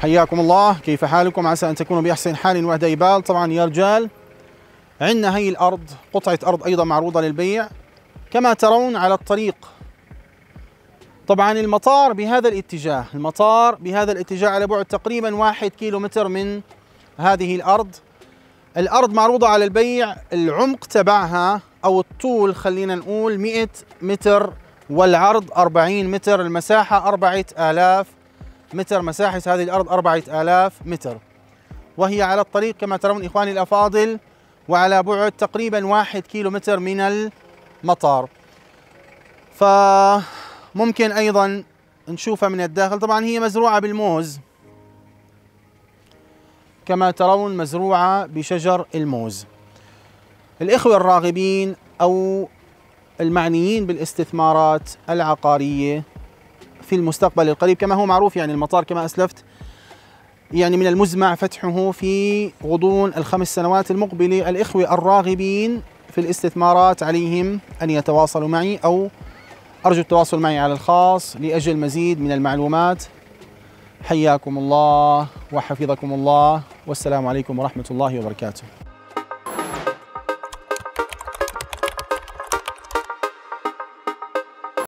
حياكم الله كيف حالكم عسى أن تكونوا بأحسن حال وهدى بال طبعا يا رجال عندنا هي الأرض قطعة أرض أيضا معروضة للبيع كما ترون على الطريق طبعا المطار بهذا الاتجاه المطار بهذا الاتجاه على بعد تقريبا واحد كيلو متر من هذه الأرض الأرض معروضة على البيع العمق تبعها أو الطول خلينا نقول 100 متر والعرض 40 متر المساحة 4000 متر مساحة هذه الأرض أربعة آلاف متر وهي على الطريق كما ترون إخواني الأفاضل وعلى بعد تقريبا واحد كيلو متر من المطار فممكن أيضا نشوفها من الداخل طبعا هي مزروعة بالموز كما ترون مزروعة بشجر الموز الإخوة الراغبين أو المعنيين بالاستثمارات العقارية في المستقبل القريب كما هو معروف يعني المطار كما أسلفت يعني من المزمع فتحه في غضون الخمس سنوات المقبلة الإخوة الراغبين في الاستثمارات عليهم أن يتواصلوا معي أو أرجو التواصل معي على الخاص لأجل مزيد من المعلومات حياكم الله وحفظكم الله والسلام عليكم ورحمة الله وبركاته